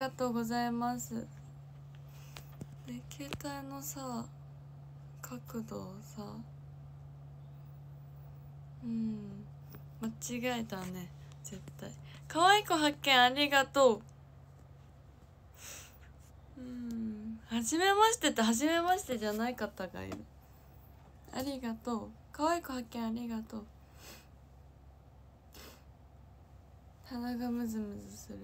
がとうございます。で、携帯のさ角度をさうん間違えたね絶対可愛い子発見ありがとううん初めましてって初めましてじゃない方がいるありがとう可愛い子発見ありがとう鼻がムズムズする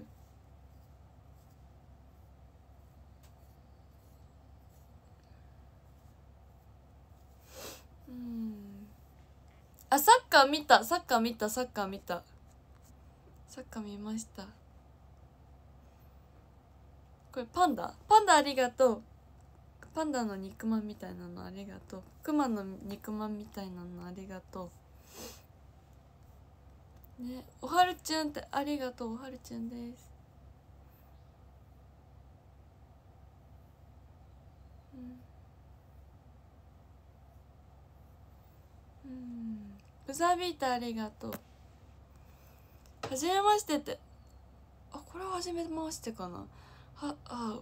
うんあサッカー見たサッカー見たサッカー見たサッカー見ましたこれパンダパンダありがとうパンダの肉まんみたいなのありがとうクマの肉まんみたいなのありがとうねおはるちゃんってありがとうおはるちゃんですうザービータありがとうはじめましてってあこれはじめましてかなはあ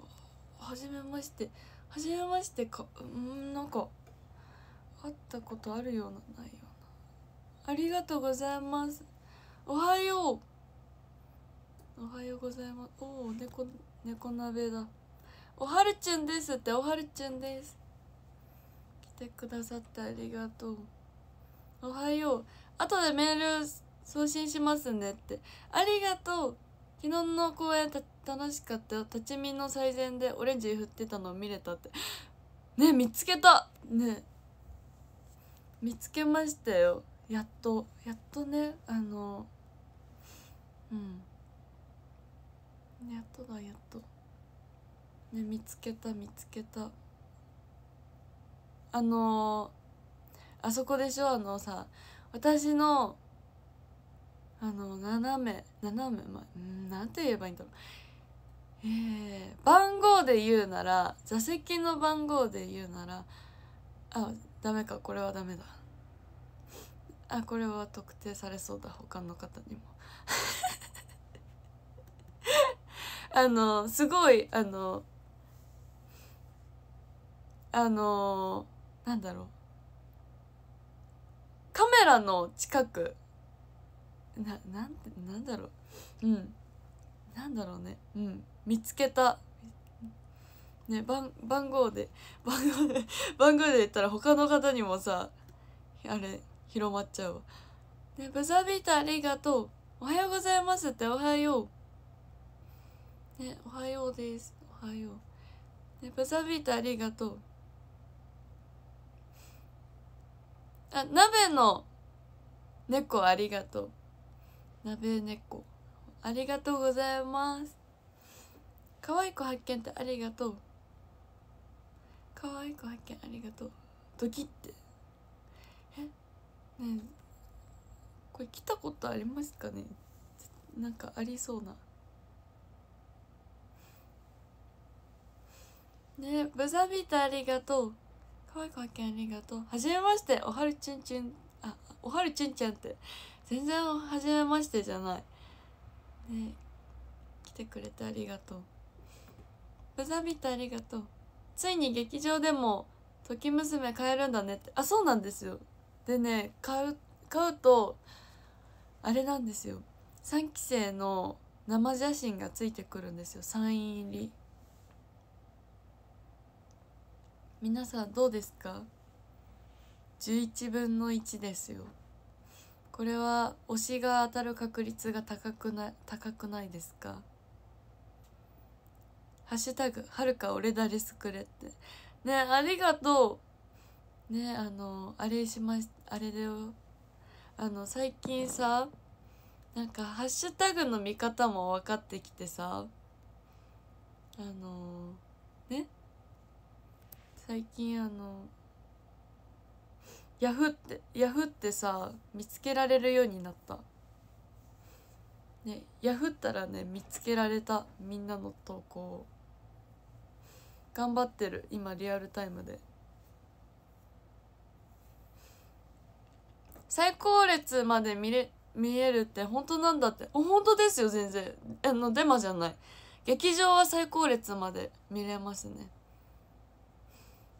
はじめましてはじめましてかうんなんか会ったことあるようなないようなありがとうございますおはようおはようございますおお猫猫鍋だおはるちゅんですっておはるちゅんです来てくださってありがとうおはよう後でメール送信しますねってありがとう昨日の公演楽しかったよ立ち見の最前でオレンジ振ってたの見れたってね見つけたね見つけましたよやっとやっとねあのうんやっとだやっとね見つけた見つけたあのーあそこでしょあのさ私のあの斜め斜めまあなんて言えばいいんだろうえー、番号で言うなら座席の番号で言うならあダメかこれはダメだあこれは特定されそうだ他の方にも あのすごいあのあのなんだろうカメラの近くななんなんだろううんなんだろうねうん見つけたね番番号で 番号で番号で言ったら他の方にもさあれ広まっちゃうわ。ねブザービータありがとうおはようございますっておはようねおはようですおはようねブザービータありがとうあ、鍋の猫ありがとう。鍋猫。ありがとうございます。可愛い子発見ってありがとう。可愛い子発見ありがとう。ドキって。えねえ、これ来たことありますかねなんかありそうな。ねえ、ブザビーありがとう。可い関係ありがとう。はじめまして、おはるちゅんちゅん、あ、おはるちゅんちゃんって、全然はじめましてじゃない。ね来てくれてありがとう。ブザビットありがとう。ついに劇場でも、時娘買えるんだねって、あ、そうなんですよ。でね、買う、買うと、あれなんですよ。3期生の生写真がついてくるんですよ。サイン入り。皆さんどうですか11分の1ですよこれは推しが当たる確率が高くな高くないですかハッシュタグ、はるか俺だれすくれって。ね、ありがとう。ね、あの、あれしまし、あれだよ。あの、最近さ、なんか、ハッシュタグの見方も分かってきてさ、あのー最近あのヤフってヤフってさ見つけられるようになったねヤフったらね見つけられたみんなの投稿頑張ってる今リアルタイムで最高列まで見れ見えるって本当なんだって本当ですよ全然あのデマじゃない劇場は最高列まで見れますね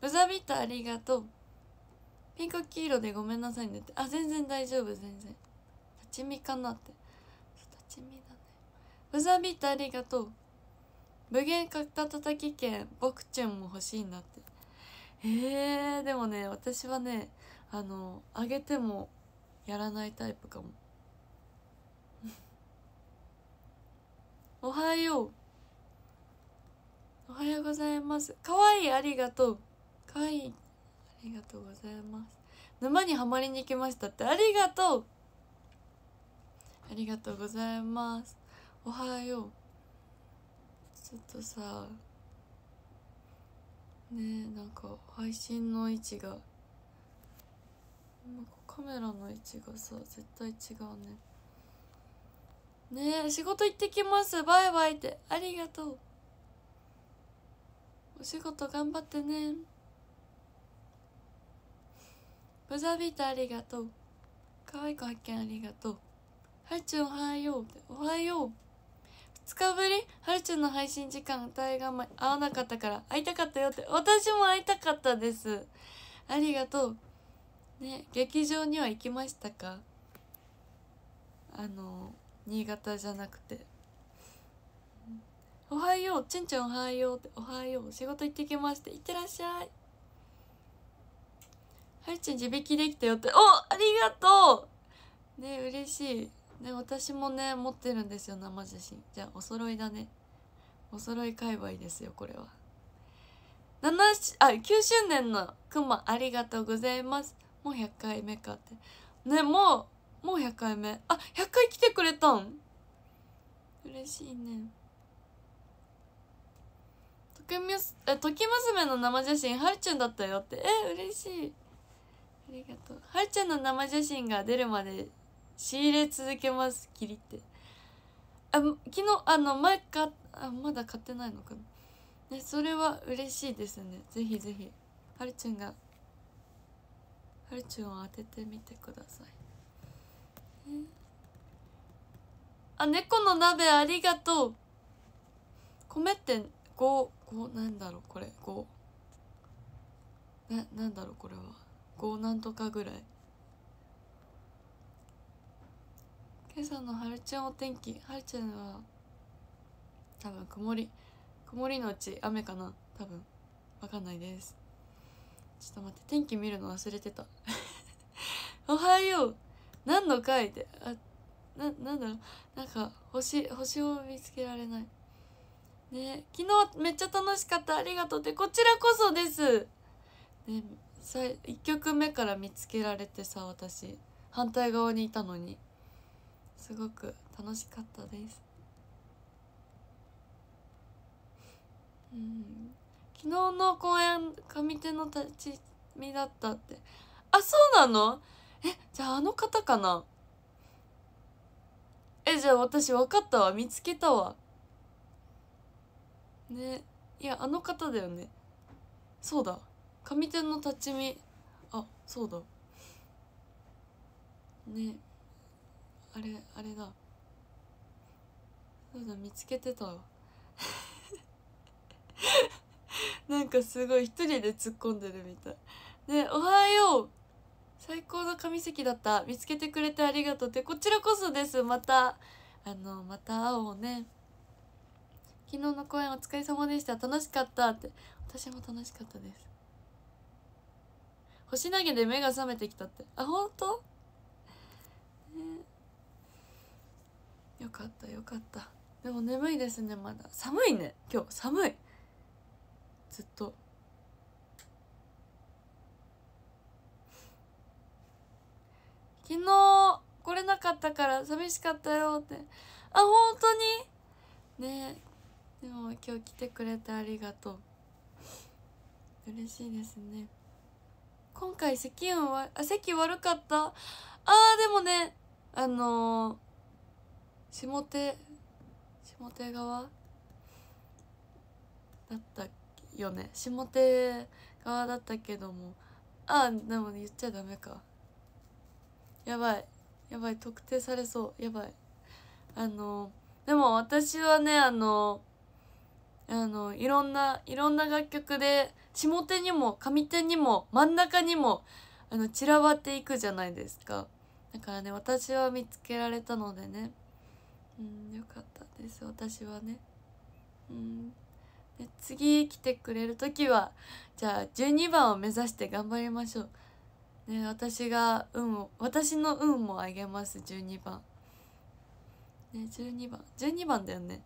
ブザビットありがとうピンク黄色でごめんなさいねってあ全然大丈夫全然立ち見かなって立ち見だねブザビットありがとう無限たたき券ボクチュンも欲しいんだってえー、でもね私はねあのあげてもやらないタイプかも おはようおはようございますかわいいありがとういありがとうございます沼にはまりに来ましたってありがとうありがとうございますおはようちょっとさねなんか配信の位置がカメラの位置がさ絶対違うねね仕事行ってきますバイバイってありがとうお仕事頑張ってねブザビーありがとう。可愛い子発見ありがとう。はるちゃんおはよう。おはよう。2日ぶりはるちゃんの配信時間歌いが合わなかったから会いたかったよって。私も会いたかったです。ありがとう。ね、劇場には行きましたかあの、新潟じゃなくて。おはよう。ちんちゃんおはようって。おはよう。仕事行ってきまして。いってらっしゃい。はるちゃん自引きできたよっておありがとうね嬉しいね私もね持ってるんですよ生写真じゃあお揃いだねお揃い界隈ですよこれは7あ9周年のくまありがとうございますもう100回目かってねもうもう100回目あ100回来てくれたん嬉しいねときむすえとき娘の生写真はるちゃんだったよってえ嬉しいりがとうはるちゃんの生写真が出るまで仕入れ続けますきりってあ昨日あの前かあまだ買ってないのかな、ね、それは嬉しいですねぜひぜひはるちゃんがはるちゃんを当ててみてください、あ猫の鍋ありがとう米って55なんだろうこれ5ななんだろうこれは5なんとかぐらい今朝のはるちゃんお天気はるちゃんは多分曇り曇りのうち雨かな多分わかんないですちょっと待って天気見るの忘れてた おはよう何の回であななんだろうなんか星星を見つけられないね昨日めっちゃ楽しかったありがとうってこちらこそですね1曲目から見つけられてさ私反対側にいたのにすごく楽しかったですうん昨日の公演上手の立ち見だったってあそうなのえじゃああの方かなえじゃあ私分かったわ見つけたわねいやあの方だよねそうだ上手の立ち見あそうだねあれあれだそうだ見つけてた なんかすごい一人で突っ込んでるみたいねおはよう最高の神席だった見つけてくれてありがとうってこちらこそですまたあのまた会おうね昨日の公演お疲れ様でした楽しかったって私も楽しかったです星投げで目が覚めてきたってあ本当、ね、よかったよかったでも眠いですねまだ寒いね今日寒いずっと昨日来れなかったから寂しかったよってあ本当にねでも今日来てくれてありがとう嬉しいですね今回席運はあ席悪かったああでもねあのー、下手下手側だったよね下手側だったけどもああでも、言っちゃダメかやばいやばい特定されそうやばいあのー、でも私はねあのー、あのいろんないろんな楽曲で下手にも上手にも真ん中にもあの散らばっていくじゃないですかだからね私は見つけられたのでねうんよかったです私はねうんで次来てくれる時はじゃあ12番を目指して頑張りましょうね私が運を私の運もあげます12番ね12番12番だよね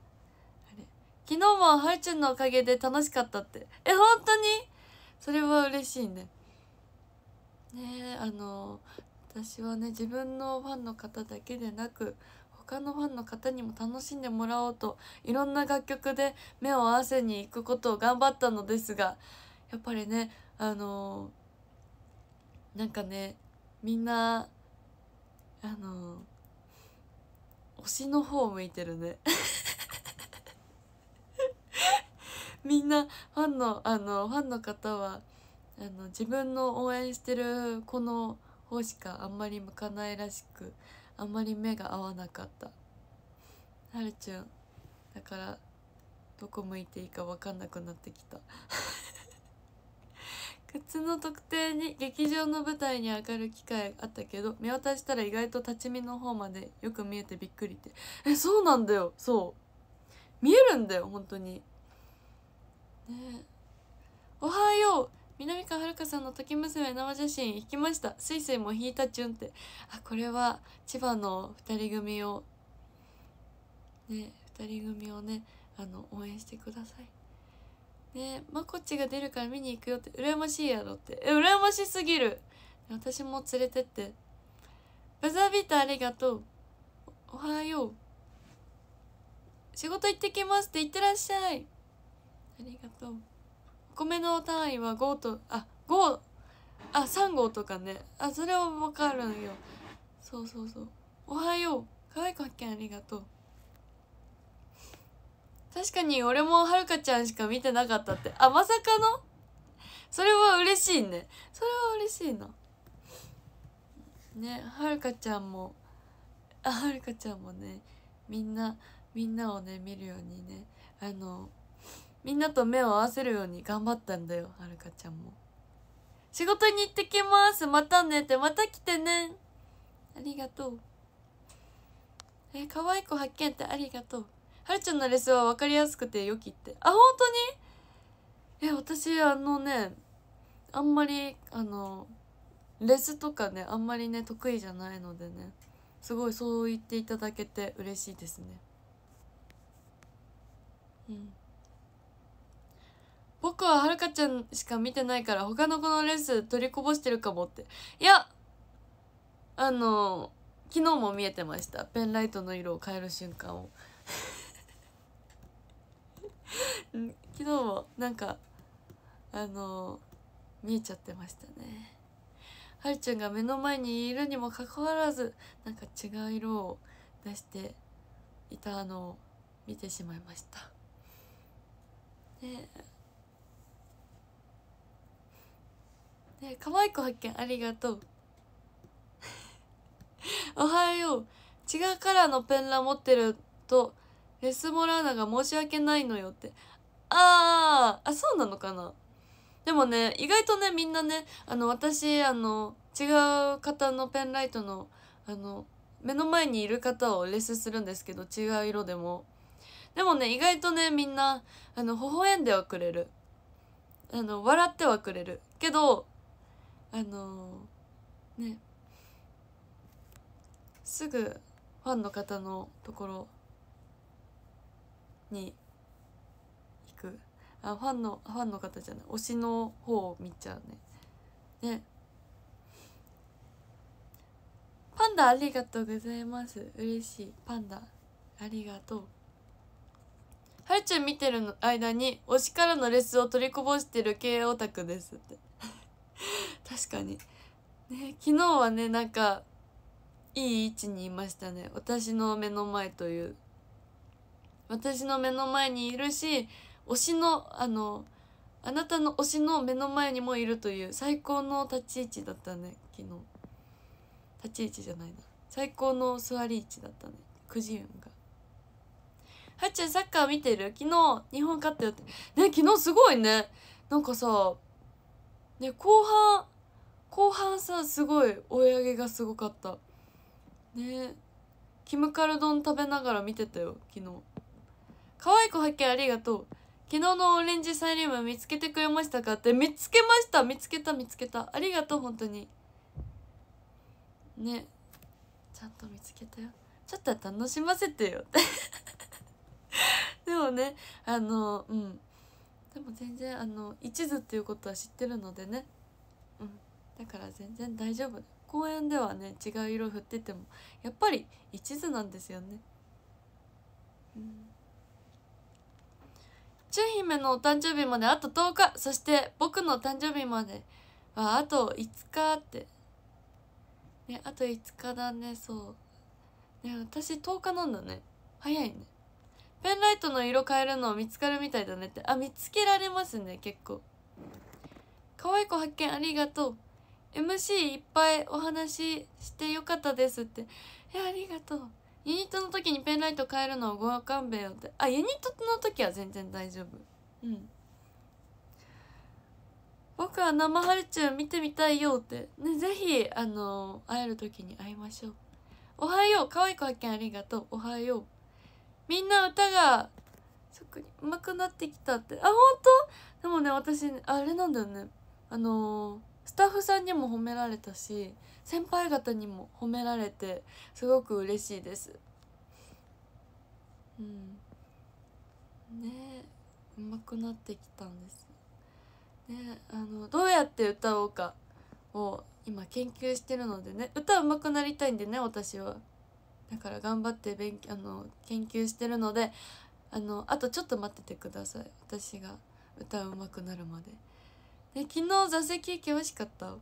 昨日もはルちゃんのおかげで楽しかったってえ本当にそれは嬉しいねねあの私はね自分のファンの方だけでなく他のファンの方にも楽しんでもらおうといろんな楽曲で目を合わせに行くことを頑張ったのですがやっぱりねあのなんかねみんなあの推しの方を向いてるねみんなファンのあのファンの方はあの自分の応援してるこの方しかあんまり向かないらしくあんまり目が合わなかったはるちゃんだからどこ向いていいか分かんなくなってきた 靴の特定に劇場の舞台に上がる機会あったけど見渡したら意外と立ち見の方までよく見えてびっくりってえそうなんだよそう見えるんだよ本当にねおはよう南川遥さんの時娘生写真引きましたスイスイも引いたチュンってあこれは千葉の2人組をね2人組をねあの応援してくださいねまこっちが出るから見に行くよって羨ましいやろってえ羨ましすぎる私も連れてってバザービートありがとうおはよう仕事行ってきますって行ってらっしゃいりがとうお米の単位は5とあ5あ3号とかねあそれは分かるよそうそうそうおはよう可愛い発見ありがとう確かに俺もはるかちゃんしか見てなかったってあまさかのそれは嬉しいねそれは嬉しいなねはるかちゃんもあはるかちゃんもねみんなみんなをね見るようにねあのみんなと目を合わせるように頑張ったんだよはるかちゃんも仕事に行ってきますまたねってまた来てねありがとうえ可愛い子発見ってありがとうはるちゃんのレスは分かりやすくてよきってあ本当にえ私あのねあんまりあのレスとかねあんまりね得意じゃないのでねすごいそう言っていただけて嬉しいですねうん僕ははるかちゃんしか見てないから他の子のレース取りこぼしてるかもっていやあの昨日も見えてましたペンライトの色を変える瞬間を 昨日もなんかあの見えちゃってましたねはるちゃんが目の前にいるにもかかわらずなんか違う色を出していたのを見てしまいましたねね可愛い子発見ありがとう おはよう違うカラーのペンラ持ってるとレスモラーナが申し訳ないのよってあーあそうなのかなでもね意外とねみんなねあの私あの違う方のペンライトのあの目の前にいる方をレスするんですけど違う色でもでもね意外とねみんなあの微笑んではくれるあの笑ってはくれるけどあのねすぐファンの方のところに行くあファンのファンの方じゃない推しの方を見ちゃうねねパンダありがとうございます嬉しいパンダありがとうはるちゃん見てる間に推しからのレスを取りこぼしてる系オタクですって確かにね昨日はねなんかいい位置にいましたね私の目の前という私の目の前にいるし推しのあのあなたの推しの目の前にもいるという最高の立ち位置だったね昨日立ち位置じゃないな最高の座り位置だったねくじ運がはっちゃんサッカー見てる昨日日本勝ったよってね昨日すごいねなんかさね後半後半さすごい追い上げがすごかったねキムカル丼食べながら見てたよ昨日可愛い子発見ありがとう昨日のオレンジサイリウム見つけてくれましたかって見つけました見つけた見つけたありがとう本当にねちゃんと見つけたよちょっと楽しませてよ でもねあのうんでも全然あの一途っていうことは知ってるのでねだから全然大丈夫公園ではね違う色振っててもやっぱり一途なんですよねうん中姫のお誕生日まであと10日そして僕の誕生日まではあと5日ってねあと5日だねそうね私10日なんだね早いねペンライトの色変えるの見つかるみたいだねってあ見つけられますね結構可愛い子発見ありがとう MC いっぱいお話ししてよかったですってえありがとうユニットの時にペンライト変えるのはご勘弁よってあユニットの時は全然大丈夫うん僕は生ハルチュー見てみたいよってねぜひあのー、会える時に会いましょうおはよう可愛い子発見ありがとうおはようみんな歌が特に上手くなってきたってあ本当でもね私あれなんだよねあのスタッフさんにも褒められたし先輩方にも褒められてすごく嬉しいですうんねえうまくなってきたんですねあのどうやって歌おうかを今研究してるのでね歌うまくなりたいんでね私はだから頑張って勉あの研究してるのであのあとちょっと待っててください私が歌うまくなるまで。え昨日座席険しかった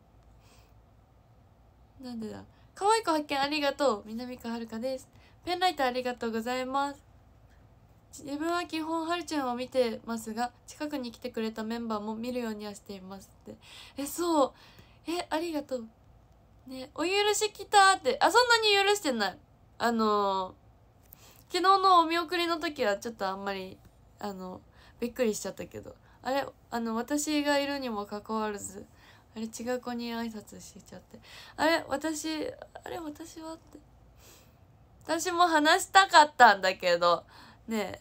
なんでだ可愛い子発見ありがとう南川遥ですペンライターありがとうございます自分は基本はるちゃんを見てますが近くに来てくれたメンバーも見るようにはしていますってえそうえありがとうねお許し来たってあそんなに許してないあのー、昨日のお見送りの時はちょっとあんまりあのびっくりしちゃったけどあれあの私がいるにもかかわらずあれ違う子に挨拶しちゃってあれ私あれ私はって私も話したかったんだけどねえ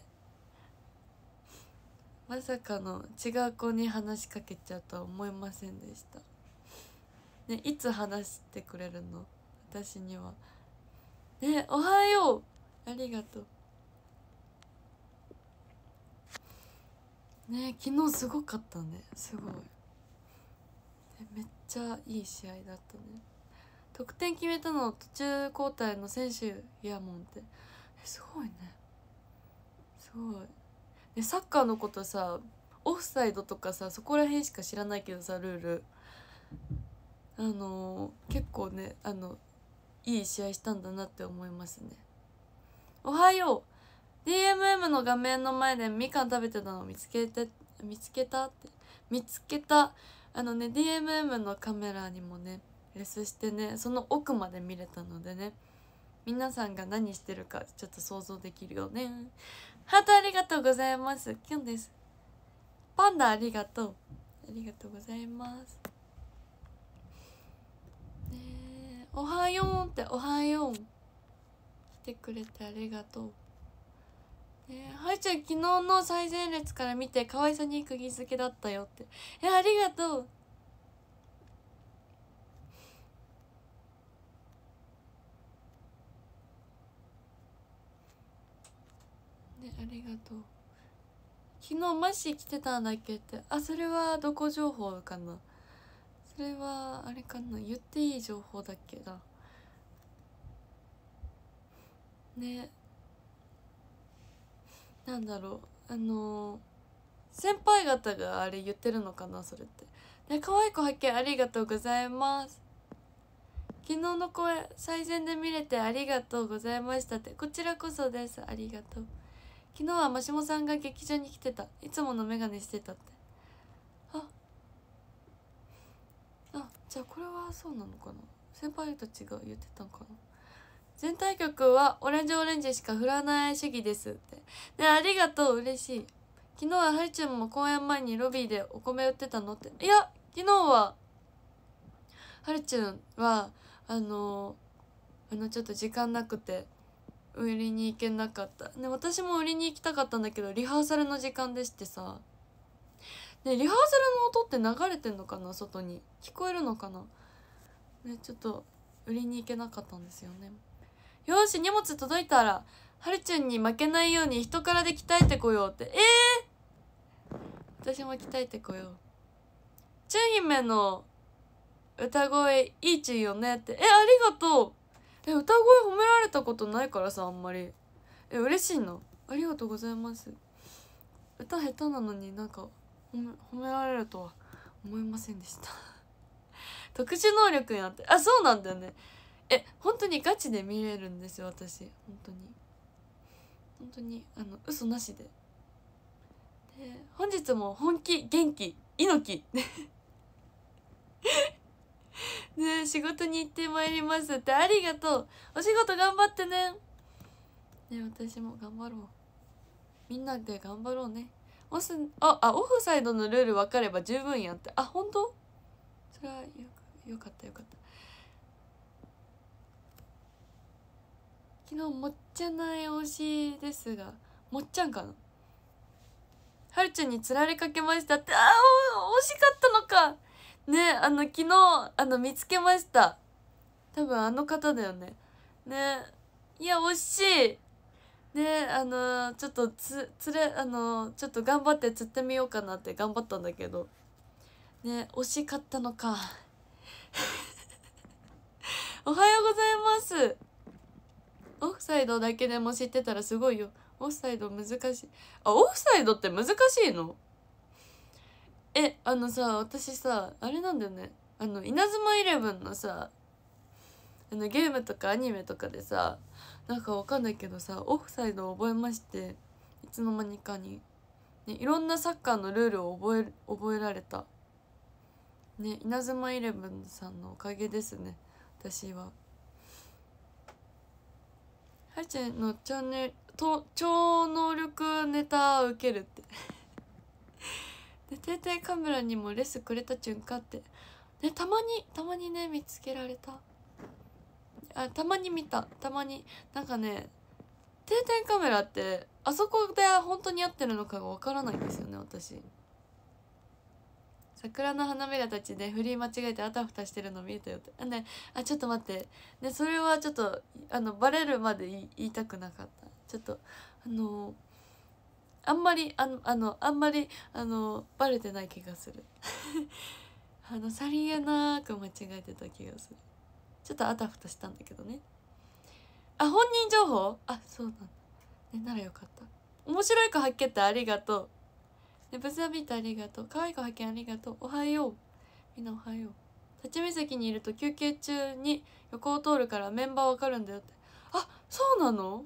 まさかの違う子に話しかけちゃうとは思いませんでした、ね、いつ話してくれるの私にはねおはようありがとうね昨日すごかったねすごいめっちゃいい試合だったね得点決めたの途中交代の選手イヤモンってすごいねすごいサッカーのことさオフサイドとかさそこら辺しか知らないけどさルールあのー、結構ねあのいい試合したんだなって思いますねおはよう DMM の画面の前でみかん食べてたのを見つけて見つけたって見つけたあのね DMM のカメラにもねレスしてねその奥まで見れたのでね皆さんが何してるかちょっと想像できるよねハートありがとうございますキュンですパンダありがとうありがとうございますねおはようっておはよう来てくれてありがとうえ、はいちゃん昨日の最前列から見て可愛さに釘付けだったよってえありがとうねありがとう昨日マシ来てたんだっけってあそれはどこ情報かなそれはあれかな言っていい情報だっけなねえなんだろうあの先輩方があれ言ってるのかなそれってで可愛い子発見ありがとうございます昨日の声最善で見れてありがとうございましたってこちらこそですありがとう昨日はマシモさんが劇場に来てたいつもの眼鏡してたってああじゃあこれはそうなのかな先輩と違う言ってたんかな全体曲はオレンジオレンジしか振らない主義ですってでありがとう嬉しい昨日ははるちゃんも公演前にロビーでお米売ってたのっていや昨日ははるちゃんはあのあのちょっと時間なくて売りに行けなかったで私も売りに行きたかったんだけどリハーサルの時間でしてさでリハーサルの音って流れてんのかな外に聞こえるのかなねちょっと売りに行けなかったんですよねよし荷物届いたらはるちゃんに負けないように人からで鍛えてこようってええー、私も鍛えてこようチュン姫の歌声いいちゅうよねってえありがとうえ歌声褒められたことないからさあんまりえ嬉しいの。ありがとうございます歌下手なのになんか褒められるとは思いませんでした 特殊能力になってあそうなんだよねえ本当にガチで見れるんですよ私本当に本当にあの嘘なしでで本日も本気元気猪木ね 仕事に行ってまいりますってありがとうお仕事頑張ってねね私も頑張ろうみんなで頑張ろうねオスああオフサイドのルール分かれば十分やってあ本当それはよよかったよかった昨日もっちゃない推しですがもっちゃんかなはるちゃんにつられかけましたってああ惜しかったのかねあの昨日あの見つけました多分あの方だよねねいや惜しいねあのちょっとつ釣れあのちょっと頑張って釣ってみようかなって頑張ったんだけどね惜しかったのか おはようございますオフサイドだけでも知ってたらすごいよオフサイド難しいあオフサイドって難しいのえあのさ私さあれなんだよねあの稲妻イレブンのさあのゲームとかアニメとかでさなんかわかんないけどさオフサイドを覚えましていつの間にかに、ね、いろんなサッカーのルールを覚え覚えられたね稲妻イレブンさんのおかげですね私は。ハチのネルと超能力ネタ受けるって で定点カメラにもレスくれたちゅんかってでたまにたまにね見つけられたあたまに見たたまになんかね定点カメラってあそこで本当に合ってるのかがわからないんですよね私。桜の花びらたちで振り間違えてあたふたしてるの見えたよってあ,、ね、あちょっと待って、ね、それはちょっとあのバレるまで言いたくなかったちょっとあのあんまりあのあのあんまりあのバレてない気がする あのさりげなく間違えてた気がするちょっとあたふたしたんだけどねあ本人情報あそうなんだ、ね、ならよかった面白い子発見ってありがとうでブザビートありがとう可愛い子派遣ありがとうおはようみんなおはよう立ち見席にいると休憩中に横を通るからメンバーわかるんだよってあそうなの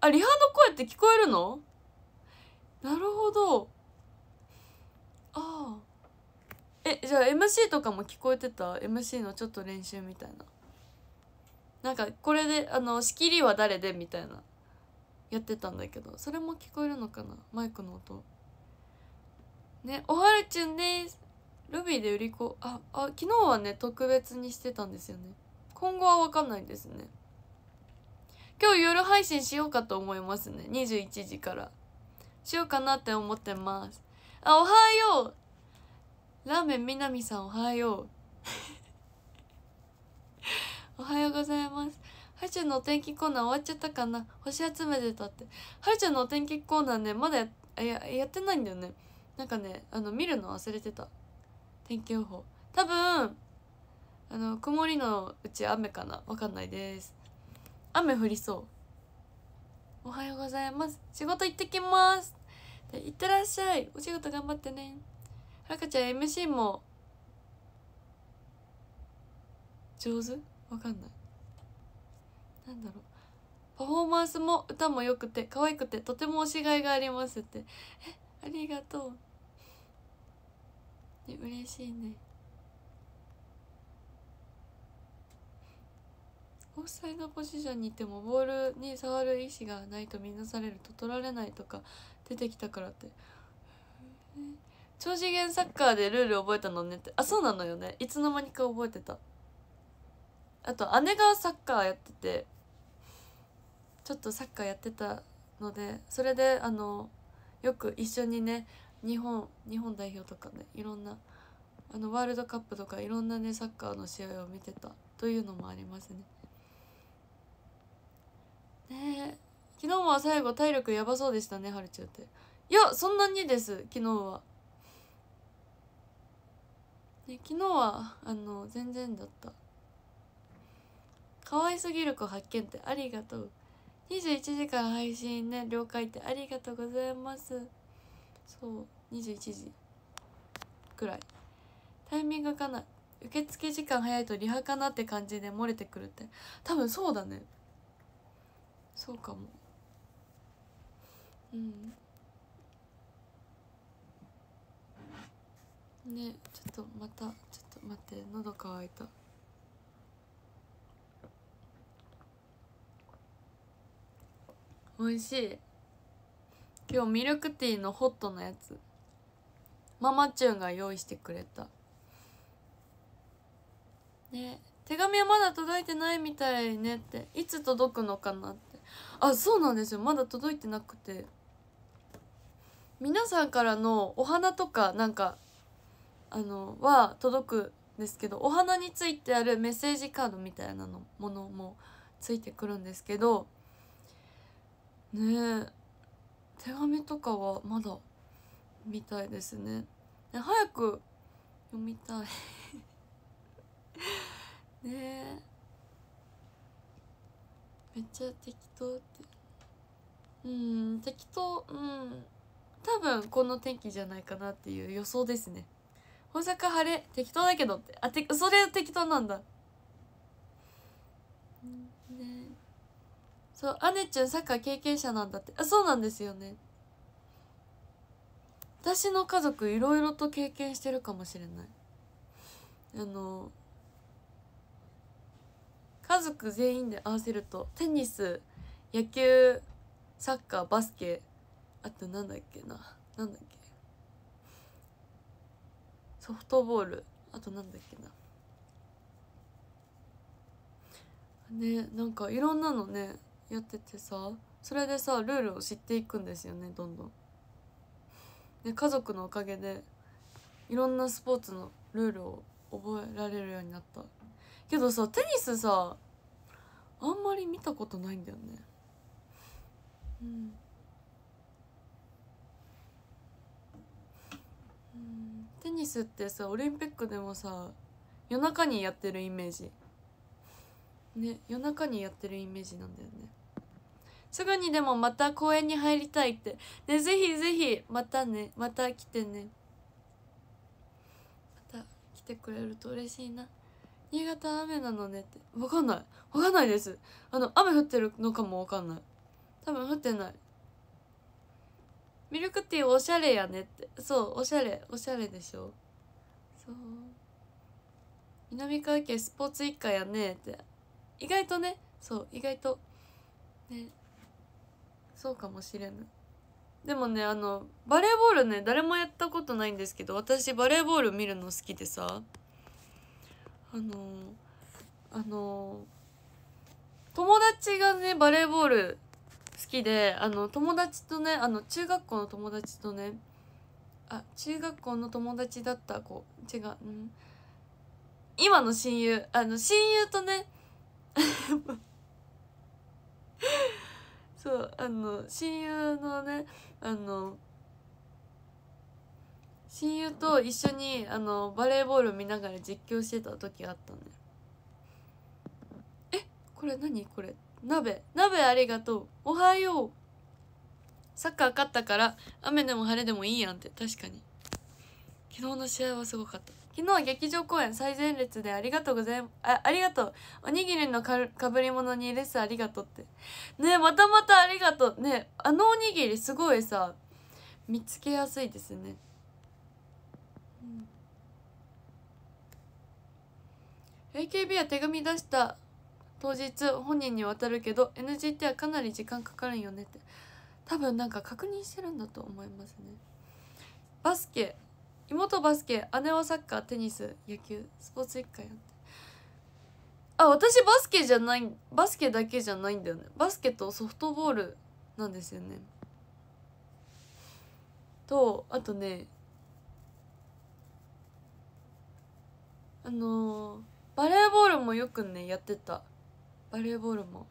あリハの声って聞こえるのなるほどああえじゃあ MC とかも聞こえてた MC のちょっと練習みたいななんかこれであの仕切りは誰でみたいなやってたんだけどそれも聞こえるのかなマイクの音ねおはるちゅんですルビーで売り子ああ昨日はね特別にしてたんですよね今後は分かんないんですね今日夜配信しようかと思いますね21時からしようかなって思ってますあおはようラーメン南さんおはよう おはようございますはるちゃんのお天気コーナー終わっちゃったかな星集めてたってはるちゃんのお天気コーナーねまだややってないんだよねなんかねあの見るの忘れてた天気予報多分あの曇りのうち雨かなわかんないです雨降りそうおはようございます仕事行ってきますで行ってらっしゃいお仕事頑張ってねはるかちゃん MC も上手わかんないなんだろうパフォーマンスも歌も良くて可愛くてとてもおしがいがありますってえありがとう、ね、嬉しいねオフサイドポジションにいてもボールに触る意思がないと見なされると取られないとか出てきたからって超次元サッカーでルール覚えたのねってあそうなのよねいつの間にか覚えてたあと姉がサッカーやっててちょっとサッカーやってたのでそれであのよく一緒にね日本日本代表とかねいろんなあのワールドカップとかいろんなねサッカーの試合を見てたというのもありますね。ね昨日は最後体力やばそうでしたねはるちゃんっていやそんなにです昨日は、ね、昨日はあの全然だった可愛すぎる子発見ってありがとう21時間配信ね了解ってありがとうございますそう21時くらいタイミングかな受付時間早いとリハかなって感じで漏れてくるって多分そうだねそうかもうんねちょっとまたちょっと待って喉乾いた。美味しい今日ミルクティーのホットのやつママチューンが用意してくれたね手紙はまだ届いてないみたいねっていつ届くのかなってあそうなんですよまだ届いてなくて皆さんからのお花とかなんかあのは届くんですけどお花についてあるメッセージカードみたいなのものもついてくるんですけどね手紙とかはまだみたいですねね早く読みたい ねめっちゃ適当ってうん適当うん多分この天気じゃないかなっていう予想ですね大阪晴れ適当だけどってあてそれ適当なんだそう姉ちゃんサッカー経験者なんだってあそうなんですよね私の家族いろいろと経験してるかもしれないあの家族全員で合わせるとテニス野球サッカーバスケあとなんだっけななんだっけソフトボールあとなんだっけなねなんかいろんなのねやっててさそれでさルールを知っていくんですよねどんどん。で家族のおかげでいろんなスポーツのルールを覚えられるようになったけどさテニスさあんまり見たことないんだよねうん、テニスってさオリンピックでもさ夜中にやってるイメージね夜中にやってるイメージなんだよねすぐにでもまた公園に入りたいってねぜひぜひまたねまた来てねまた来てくれると嬉しいな新潟雨なのねって分かんない分かんないですあの雨降ってるのかも分かんない多分降ってないミルクティーおしゃれやねってそうおしゃれおしゃれでしょそう南関係スポーツ一家やねって意外とねそう意外とねそうかもしれぬでもねあのバレーボールね誰もやったことないんですけど私バレーボール見るの好きでさあのあの友達がねバレーボール好きであの友達とねあの中学校の友達とねあ中学校の友達だった子違う、うん、今の親友あの親友とね そうあの親友のねあの親友と一緒にあのバレーボール見ながら実況してた時あったねえこれ何これ鍋鍋ありがとうおはようサッカー勝ったから雨でも晴れでもいいやんって確かに昨日の試合はすごかった昨日は劇場公演最前列でありがとうございますあありがとうおにぎりのかかぶり物にレスありがとうってねまたまたありがとうねあのおにぎりすごいさ見つけやすいですね、うん、AKB は手紙出した当日本人に渡るけど NGT はかなり時間かかるんよねって多分なんか確認してるんだと思いますねバスケ妹バスケ姉はサッカーテニス野球スポーツ一家やってあ私バスケじゃないバスケだけじゃないんだよねバスケとソフトボールなんですよねとあとねあのー、バレーボールもよくねやってたバレーボールも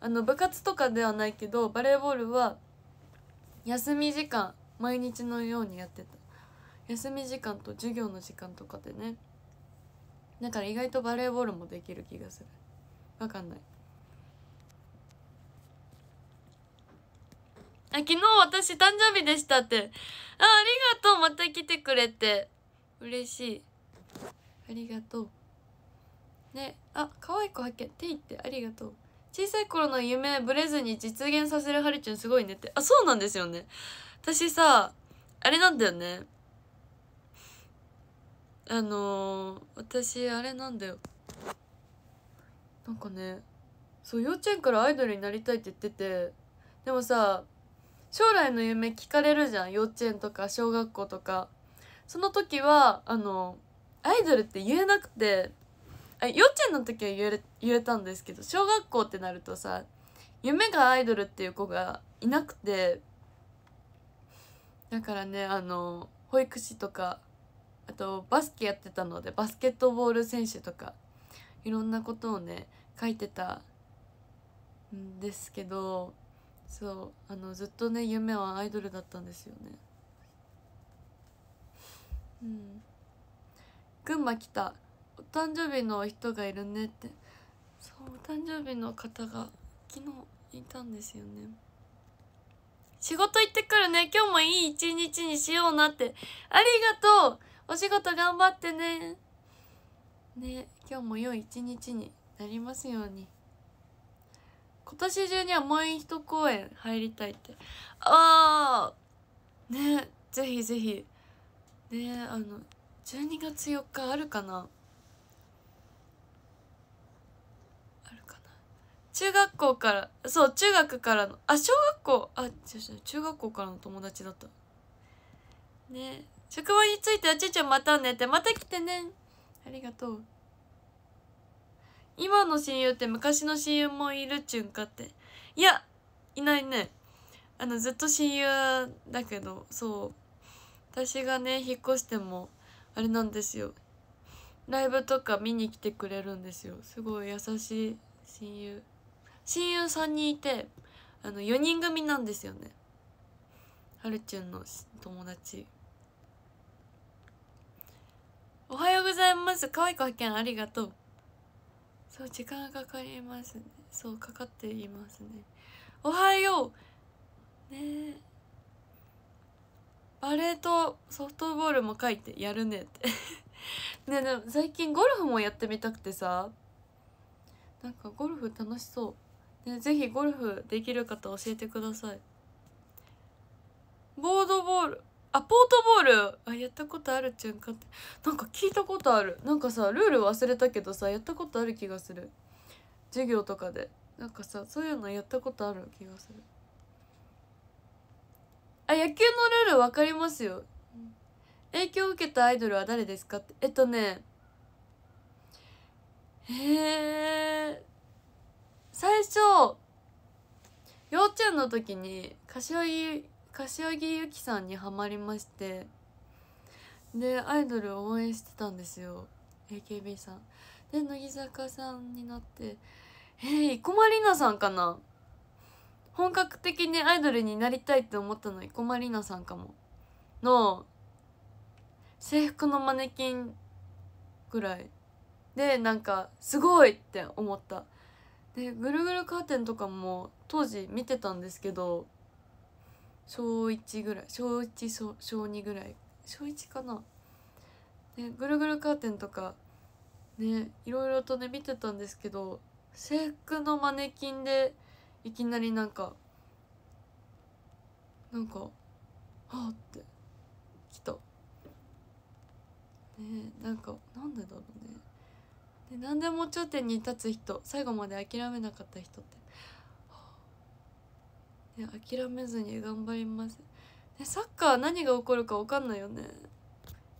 あの部活とかではないけどバレーボールは休み時間毎日のようにやってた休み時間と授業の時間とかでねだから意外とバレーボールもできる気がするわかんないあ昨日私誕生日でしたってあありがとうまた来てくれて嬉しいありがとうねあ可愛い子発見手いってありがとう小さい頃の夢ぶれずに実現させるはるちゃんすごいねってあそうなんですよね私さあれなんだよねあのー、私あれなんだよなんかねそう幼稚園からアイドルになりたいって言っててでもさ将来の夢聞かれるじゃん幼稚園とか小学校とかその時はあのアイドルって言えなくてあ幼稚園の時は言え言えたんですけど小学校ってなるとさ夢がアイドルっていう子がいなくてだからねあの保育士とかあとバスケやってたのでバスケットボール選手とかいろんなことをね書いてたんですけどそうあのずっとね夢はアイドルだったんですよね。うん、群馬来たお誕生日の人がいるねってそうお誕生日の方が昨日いたんですよね仕事行ってくるね今日もいい一日にしようなってありがとうお仕事頑張ってねね今日も良い一日になりますように今年中にはもう一公演入りたいってああねぜひぜひねあの12月4日あるかなあるかな中学校からそう中学からのあ小学校あ違う違う中学校からの友達だったね職場についてらちーちゃんまたねってまた来てねありがとう今の親友って昔の親友もいるっちゅんかっていやいないねあのずっと親友だけどそう私がね引っ越してもあれなんですよライブとか見に来てくれるんですよすごい優しい親友親友3人いてあの4人組なんですよねはるちゅんの友達おはようございます可愛い子発見ありがとうそう時間かかりますねそうかかっていますねおはようねバレーとソフトボールも書いてやるねって ねでも最近ゴルフもやってみたくてさなんかゴルフ楽しそうねぜひゴルフできる方教えてくださいボードボールあポートボールあやったことあるちゅんかってなんか聞いたことあるなんかさルール忘れたけどさやったことある気がする授業とかでなんかさそういうのやったことある気がするあ野球のルール分かりますよ影響を受けたアイドルは誰ですかってえっとねへえ最初幼稚園の時に柏木柏木由紀さんにはまりましてでアイドルを応援してたんですよ AKB さんで乃木坂さんになってえ生駒里奈さんかな本格的にアイドルになりたいって思ったの生駒里奈さんかもの制服のマネキンぐらいでなんかすごいって思ったでぐるぐるカーテンとかも当時見てたんですけど小1ぐらい小1小小2ぐらい小1かな、ね、ぐるぐるカーテンとかねいろいろとね見てたんですけど制服のマネキンでいきなりなんかなんか「あ」って来た。ねなんかなんでだろうね。で何でも頂点に立つ人最後まで諦めなかった人って諦めずに頑張ります、サッカー何が起こるか分かんないよね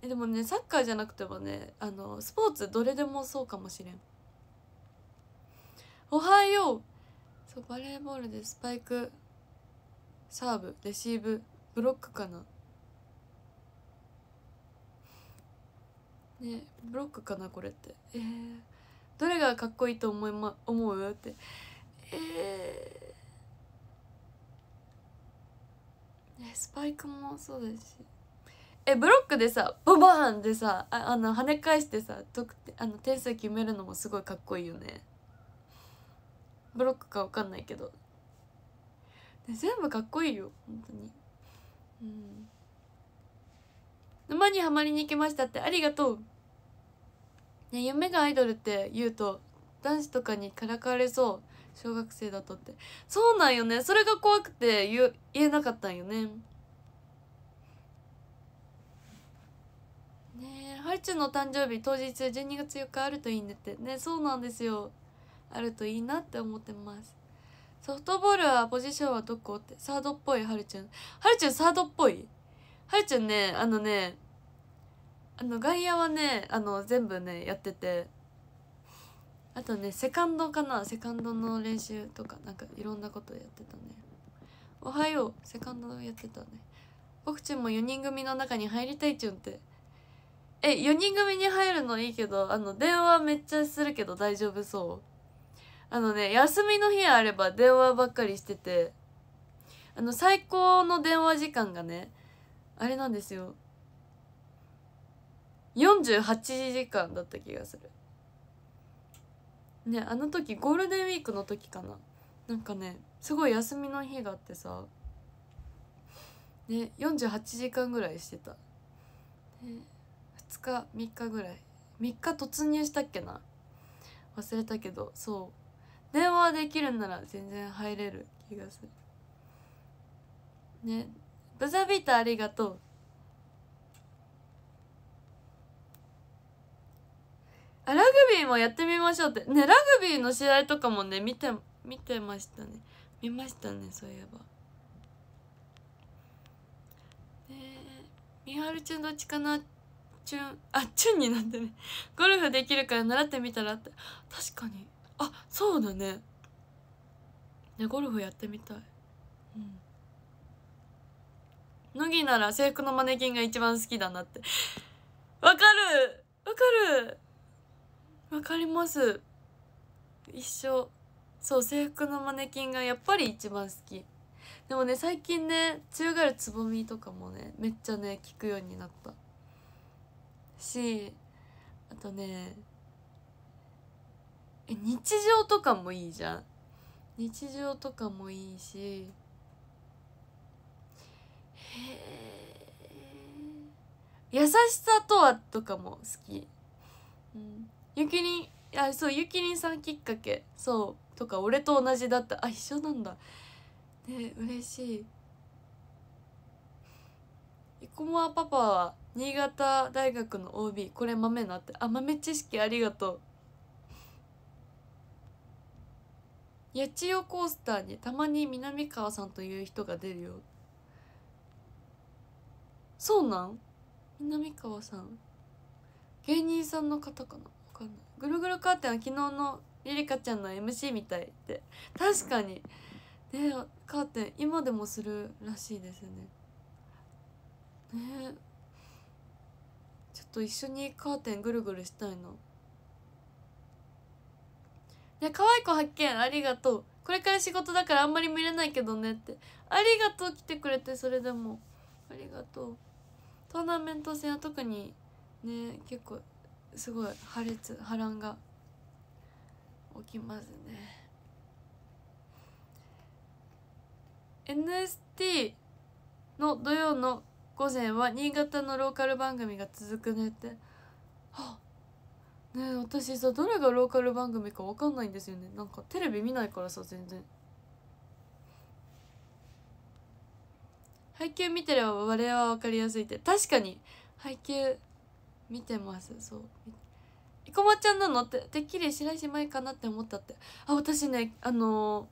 えでもねサッカーじゃなくてもねあのスポーツどれでもそうかもしれんおはようそうバレーボールでスパイクサーブレシーブブロックかなねブロックかなこれってえー、どれがかっこいいと思い、ま、思うってえースパイクもそうだしえブロックでさボバーンでさああの跳ね返してさ得あの点数決めるのもすごいかっこいいよねブロックかわかんないけど、で全部かっこいいよ本当にうん沼にはまりに行きましたってありがとうね夢がアイドルって言うと男子とかにからかわれそう小学生だとってそうなんよねそれが怖くて言言えなかったんよねねえハルチュの誕生日当日12月4日あるといいねってねそうなんですよあるといいなって思ってますソフトボールはポジションはどこってサードっぽいハルチュンハルチュンサードっぽいハルチュンねあのねあの外野はねあの全部ねやっててあとねセカンドかなセカンドの練習とかなんかいろんなことやってたねおはようセカンドやってたねクちんも4人組の中に入りたいちゅんってえ4人組に入るのいいけどあの電話めっちゃするけど大丈夫そうあのね休みの日あれば電話ばっかりしててあの最高の電話時間がねあれなんですよ48時間だった気がするねあの時ゴールデンウィークの時かななんかねすごい休みの日があってさね48時間ぐらいしてた、ね、2日3日ぐらい3日突入したっけな忘れたけどそう電話できるんなら全然入れる気がするねブザービートありがとうラグビーもやってみましょうってねラグビーの試合とかもね見て見てましたね見ましたねそういえばねみはるちゃんどっちかなチュンあチュンになってねゴルフできるから習ってみたらって確かにあそうだねねゴルフやってみたいうん乃木なら制服のマネキンが一番好きだなってわかるわかるわかります一緒。そう制服のマネキンがやっぱり一番好きでもね最近ね強がるつぼみとかもねめっちゃね聞くようになったしあとねえ日常とかもいいじゃん日常とかもいいしへえ優しさとはとかも好き、うん、ゆきりんあそうゆきりんさんきっかけそうとか俺と同じだったあ一緒なんだね嬉しい生駒パパは新潟大学の OB これ豆なってあ豆知識ありがとう八千代コースターにたまに南川さんという人が出るよそうなん南川さん芸人さんの方かなぐるぐるカーテンは昨日のりりかちゃんの MC みたいって確かにねカーテン今でもするらしいですねねちょっと一緒にカーテンぐるぐるしたいなや可愛い子発見ありがとうこれから仕事だからあんまり見れないけどねってありがとう来てくれてそれでもありがとうトーナメント戦は特にね結構すごい破裂波乱が起きますね NST の土曜の午前は新潟のローカル番組が続くねってあっねえ私さどれがローカル番組か分かんないんですよねなんかテレビ見ないからさ全然配給見てれば我々は分かりやすいって確かに配給見てますそう生駒ちゃんなのっててっきり白石麻衣かなって思ったってあ私ねあの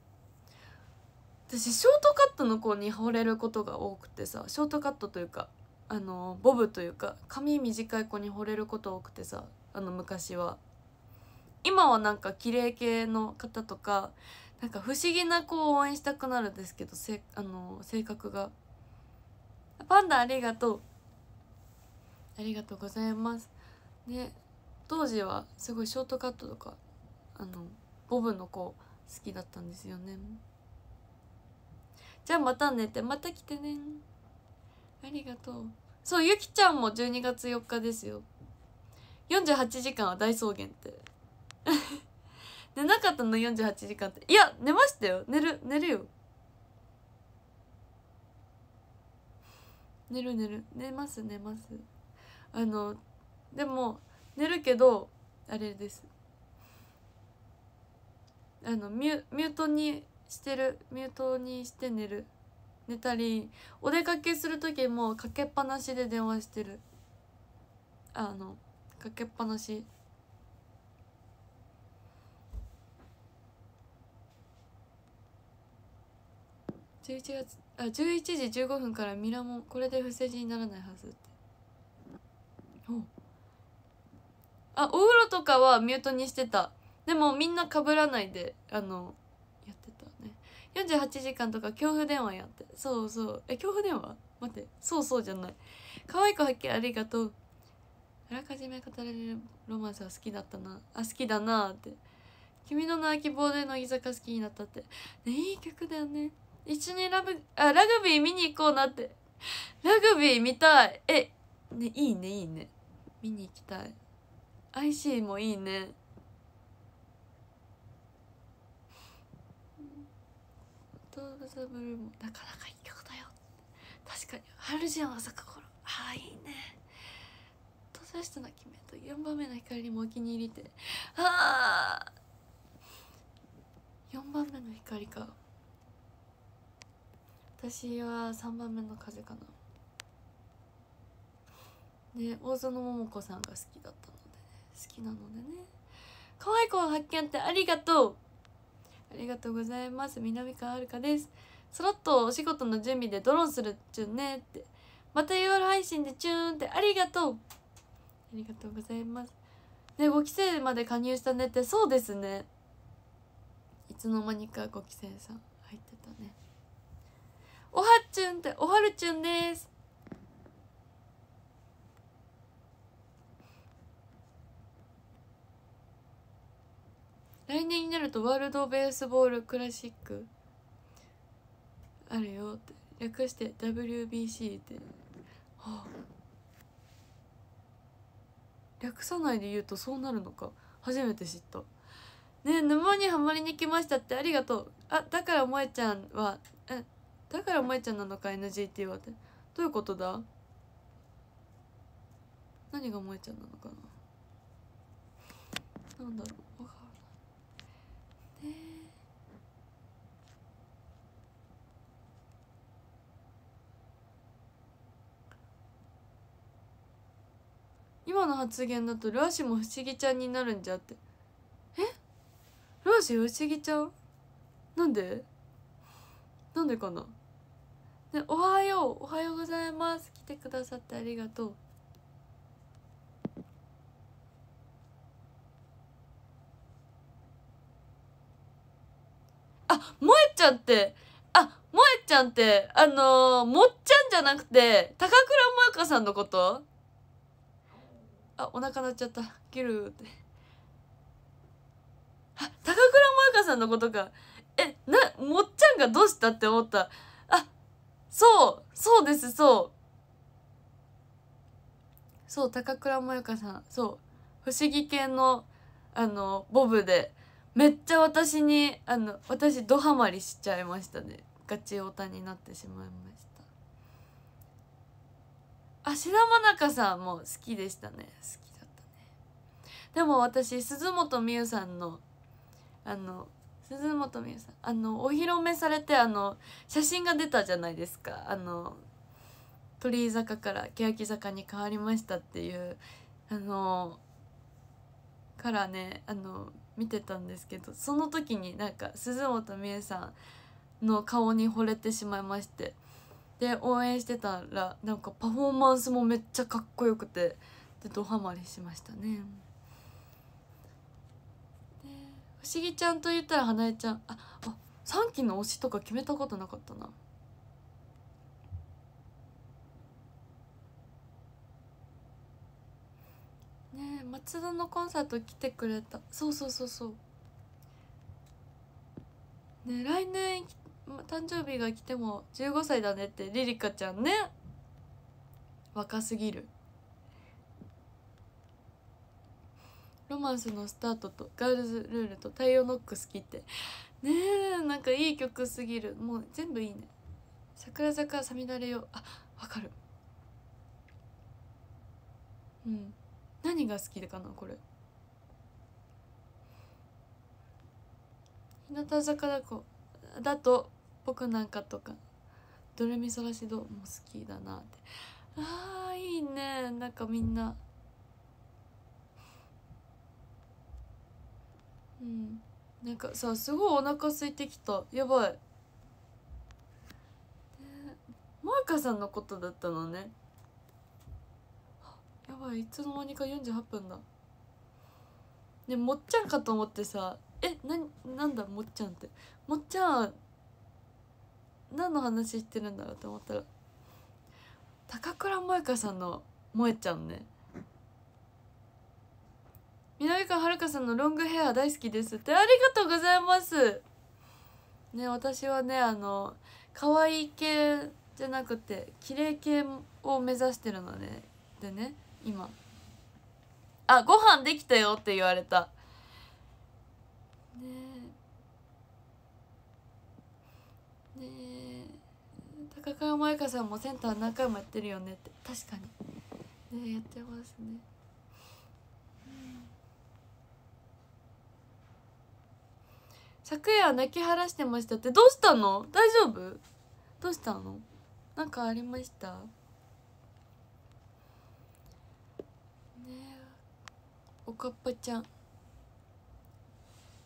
ー、私ショートカットの子に惚れることが多くてさショートカットというかあのー、ボブというか髪短い子に惚れること多くてさあの昔は今はなんか綺麗系の方とかなんか不思議な子を応援したくなるんですけどせあのー、性格がパンダありがとうありがとうございますね当時はすごいショートカットとかあのボブの子好きだったんですよねじゃあまた寝てまた来てねありがとうそうゆきちゃんも12月4日ですよ48時間は大草原って 寝なかったの48時間っていや寝ましたよ寝る寝るよ寝る寝る寝ます寝ますあのでも寝るけどあれですあのミュミュートにしてるミュートにして寝る寝たりお出かけする時もかけっぱなしで電話してるあのかけっぱなし11月あ11時15分からミラモンこれで不正字にならないはずってあお風呂とかはミュートにしてたでもみんな被らないであのやってたね48時間とか恐怖電話やってそうそうえ恐怖電話待ってそうそうじゃない可愛い子発見ありがとうあらかじめ語られるロマンスは好きだったなあ好きだなって君の泣き棒で乃木坂好きになったってねいい曲だよね一緒にラブあラグビー見に行こうなってラグビー見たいえねいいねいいね見に行きたい IC もいいね動物ブルーもなかなかいい曲だよ確かに春じゃん朝か頃ああいいね年下の決めと4番目の光もお気に入りで。ああ4番目の光か私は3番目の風かなね大園桃子さんが好きだっ好きなのでね可愛い子を発見ってありがとうありがとうございます南川遥ですそろっとお仕事の準備でドローンするっちゅんねってまた夜配信でチューンってありがとうありがとうございますで5期生まで加入したねってそうですねいつの間にか5期生さん入ってたねおはっちゅんっておはるちゅんです来年になるとワールドベースボールクラシックあるよって略して WBC ってはあ略さないで言うとそうなるのか初めて知ったね沼にはまりに来ましたってありがとうあだから萌ちゃんはえだから萌ちゃんなのか NGT はってどういうことだ何が萌ちゃんなのかななんだろう分か今の発言だとルアシも不思議ちゃんになるんじゃってえルアシ不思議ちゃんなんでなんでかなでおはようおはようございます来てくださってありがとうあ萌えちゃんってあ萌えちゃんってあのー、もっちゃんじゃなくて高倉萌香さんのことあお腹鳴っちゃったギルってあ高倉萌香さんのことかえなもっちゃんがどうしたって思ったあそうそうですそうそう高倉萌香さんそう不思議系のあのボブでめっちゃ私にあの私ドハマりしちゃいましたねガチオタになってしまいました芦田愛菜さんも好きでしたね好きだったねでも私鈴本美優さんのあの鈴本美優さんあのお披露目されてあの写真が出たじゃないですかあの鳥居坂から欅坂に変わりましたっていうあのからねあの見てたんですけどその時になんか鈴本美優さんの顔に惚れてしまいましてで応援してたらなんかパフォーマンスもめっちゃかっこよくてでドハマりしましたね不思議ちゃんと言ったら花江ちゃんあ三3期の推しとか決めたことなかったなねえ松田のコンサート来てくれたそうそうそうそうね来年行き誕生日が来ても15歳だねってリリカちゃんね若すぎるロマンスのスタートとガールズルールと太陽ノック好きってねえなんかいい曲すぎるもう全部いいね桜坂さみだれよあわかるうん何が好きかなこれ日向坂だこだと僕なんかとかドレミソラシドも好きだなってあーいいねなんかみんなうんなんかさすごいお腹空いてきたやばいマーカさんのことだったのねやばいいつの間にか48分だねもっちゃんかと思ってさえななんだもっちゃんってもっちゃん何の話してるんだろうと思ったら高倉萌香さんの萌えちゃんね南川遥さんのロングヘア大好きですってありがとうございますね私はねあの可愛い系じゃなくて綺麗系を目指してるのねでね今あご飯できたよって言われたねえ高川舞香さんもセンター何回もやってるよねって確かにねやってますねうん、昨夜泣き晴らしてましたってどうしたの大丈夫どうしたのなんかありましたねおかっぱちゃん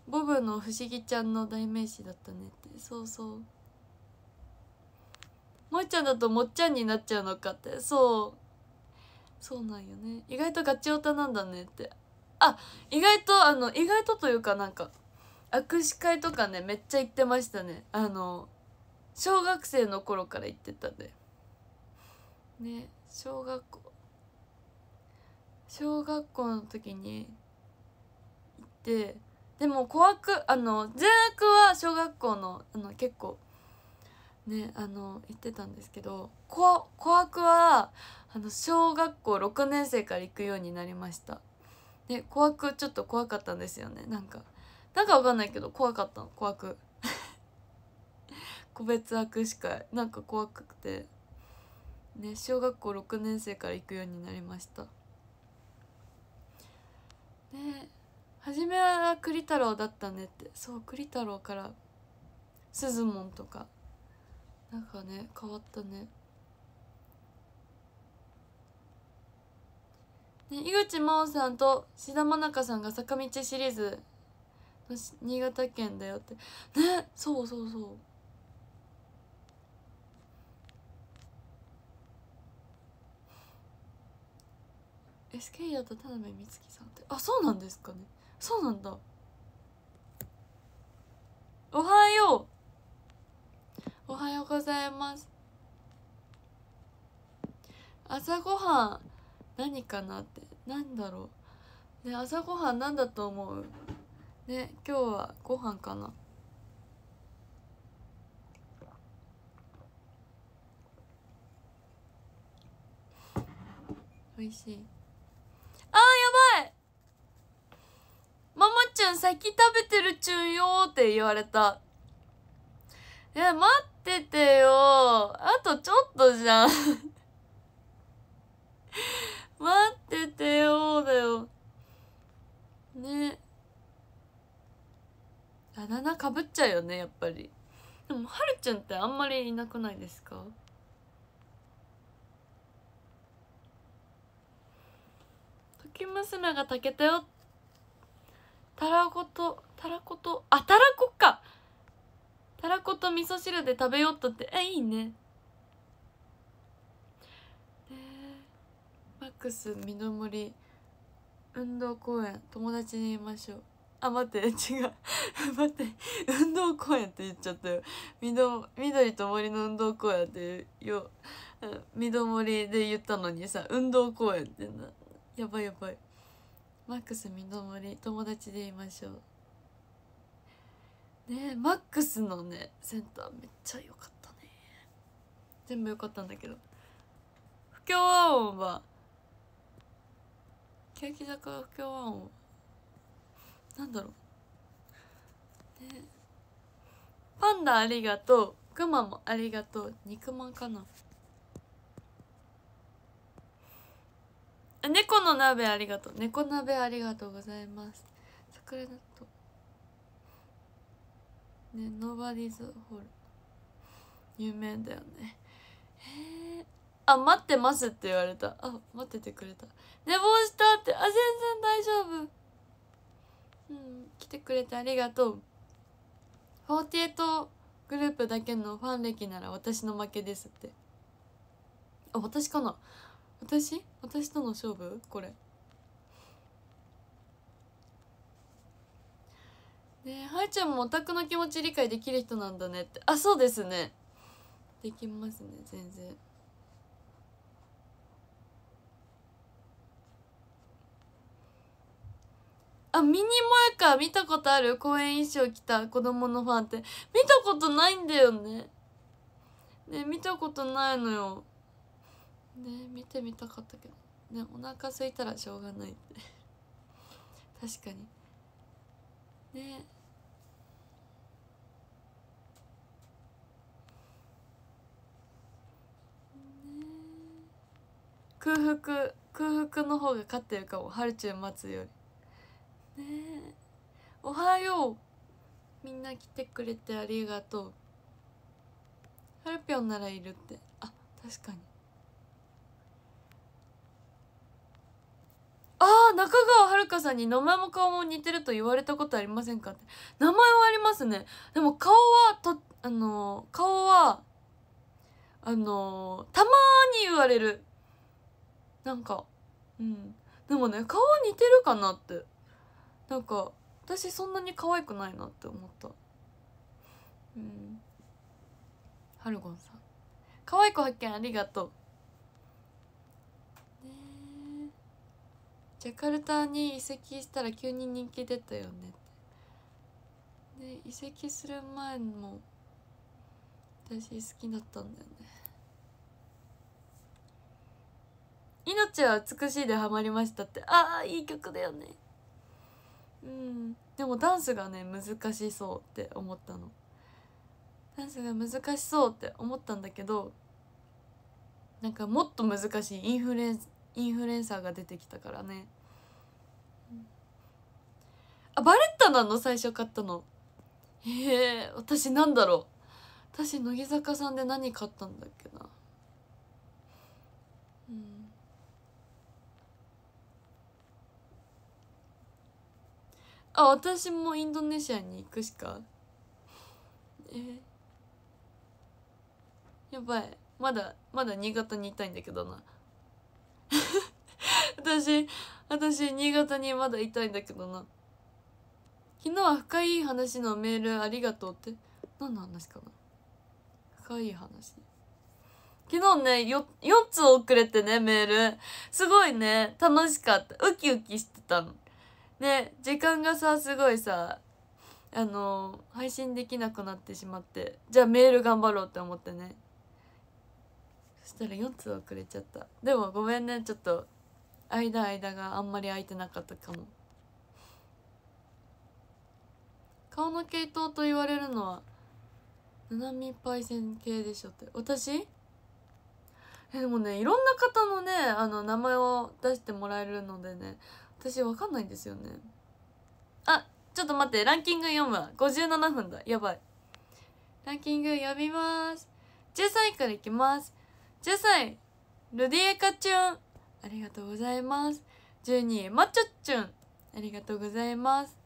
ボブの不思議ちゃんの代名詞だったねってそうそうもちゃんだともっちゃんになっちゃうのかってそうそうなんよね意外とガチオタなんだねってあ意外とあの意外とというかなんか握手会とかねめっちゃ行ってましたねあの小学生の頃から行ってたでね小学校小学校の時に行ってでも小悪あの善悪は小学校のあの結構ねあの言ってたんですけどコアはあの小学校6年生から行くようになりましたで小悪、ちょっと怖かったんですよねなんかなんかわかんないけど怖かったの小悪。個別握手会なんか怖くてね小学校6年生から行くようになりましたね初めは栗太郎だったねってそう栗太郎からすずもんとかなんかね変わったね井口真央さんと志田真中さんが坂道シリーズの新潟県だよってねそうそうそう SK だと田辺美月さんってあそうなんですかねそうなんだおはようおはようございます朝ごはん何かなって何だろうね朝ごはん何だと思うね今日はご飯かな美味しいあーやばいママちゃん先食べてるちゅんよって言われたえ待ってててよ。あとちょっとじゃん 待っててよだよ。ね。あだ名かぶっちゃうよね、やっぱり。でも、はるちゃんってあんまりいなくないですか時娘が炊けたよ。たらこと、たらこと、あ、たらこかたらこと味噌汁で食べよっとってえいいねえマックスみのもり運動公園友達に言いましょうあ待って違う 待って運動公園って言っちゃったよみど緑と森の運動公園ってよみど森で言ったのにさ運動公園ってなやばいやばいマックスみど森友達で言いましょうねマックスのねセンターめっちゃ良かったね全部良かったんだけど不協和音は欅坂不協和音なんだろうねパンダありがとうクマもありがとう肉まんかな猫の鍋ありがとう猫鍋ありがとうございます桜のねノーバディーズホール有名だよねへえあ待ってますって言われたあ待っててくれた寝坊したってあ全然大丈夫うん来てくれてありがとう48グループだけのファン歴なら私の負けですってあ私かな私私との勝負これねはやちゃんもオタクの気持ち理解できる人なんだねってあそうですねできますね全然あミニモえカ見たことある公演衣装着た子供のファンって見たことないんだよねね見たことないのよね見てみたかったけどねお腹空いたらしょうがないって確かにね空腹空腹の方が勝ってるかも春ん待つよりねえおはようみんな来てくれてありがとうはるぴょんならいるってあ確かにああ中川遥さんに名前も顔も似てると言われたことありませんかって名前はありますねでも顔はとあのー、顔はあのー、たまに言われるなんかうんでもね顔似てるかなってなんか私そんなに可愛くないなって思ったうんハルゴンさん可愛い子発見ありがとうねジャカルタに移籍したら急に人気出たよねで移籍する前も私好きだったんだよね命は美しいでハマりましたってああいい曲だよねうんでもダンスがね難しそうって思ったのダンスが難しそうって思ったんだけどなんかもっと難しいインフルエンインフルエンサーが出てきたからねあバレッタなの最初買ったのへえ私なんだろう私乃木坂さんで何買ったんだっけなあ私もインドネシアに行くしかえやばいまだまだ新潟にいたいんだけどな 私私新潟にまだいたいんだけどな昨日は深い話のメールありがとうって何の話かな深い話昨日ねよ4つ遅れてねメールすごいね楽しかったウキウキしてたのね時間がさすごいさあの配信できなくなってしまってじゃあメール頑張ろうって思ってねそしたら4つ遅れちゃったでもごめんねちょっと間間があんまり空いてなかったかも顔の系統と言われるのは七海パイセン系でしょって私えでもねいろんな方のねあの名前を出してもらえるのでね私わかんないんですよねあちょっと待ってランキング読むわ57分だやばいランキング読みます13位からいきます10位ルディエカチュンありがとうございます12位マチョチュンありがとうございます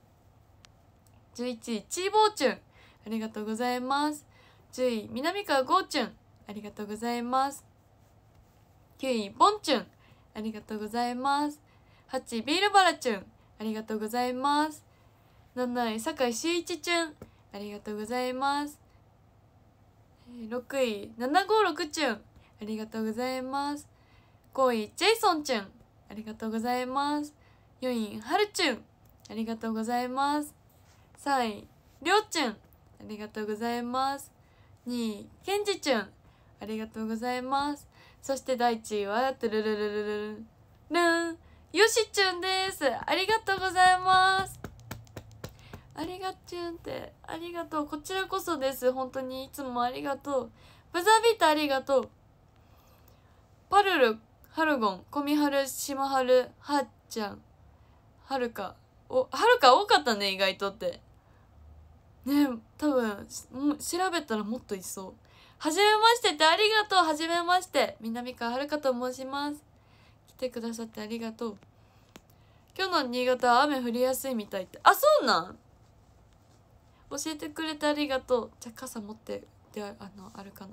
11位チーボーチュンありがとうございます10位南川ゴーチュンありがとうございます9位ボンチュンありがとうございます8ビールバラチュンありがとうございます7位酒井秀一チュンありがとうございます6位756チュンありがとうございます5位ジェイソンチュンありがとうございます4位はるチュンありがとうございます3位りょうチュンありがとうございます2位ケンジチュンありがとうございますそして第1位はトゥルルルルルルンよしちゅんですありがとうございますありがちゅんってありがとうこちらこそです本当にいつもありがとうブザービートありがとうパルルハルゴンコミハルシマハルハっちゃんはるかおはるか多かったね意外とってね多分調べたらもっといそうはじめましてってありがとうはじめまして南川はるかと申しますてくださってありがとう今日の新潟は雨降りやすいみたいってあそうなん教えてくれてありがとうじゃあ傘持ってであの歩かない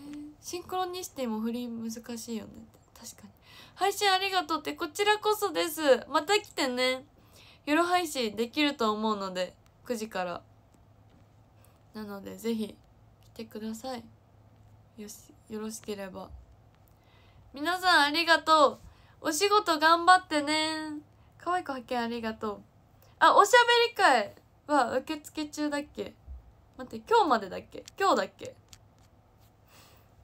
ね、シンクロニシティも振り難しいよね確かに配信ありがとうってこちらこそですまた来てね夜配信できると思うので9時からなのでぜひ来てくださいよしよろしければ皆さんありがとうお仕事頑張ってね可愛い子発見ありがとうあおしゃべり会は受付中だっけ待って今日までだっけ今日だっけ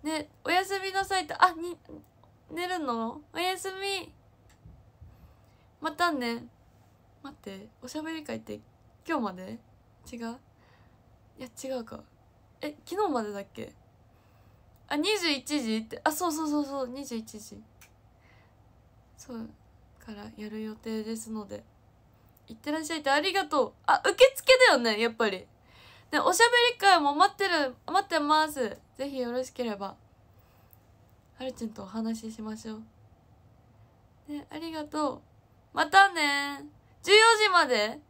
ねおやすみなさいってあに寝るのおやすみまたね待っておしゃべり会って今日まで違ういや違うかえ昨日までだっけあ21時ってあそうそうそうそう21時そうからやる予定ですのでいってらっしゃいってありがとうあ受付だよねやっぱりでおしゃべり会も待ってる待ってますぜひよろしければはるちゃんとお話ししましょうねありがとうまたね14時まで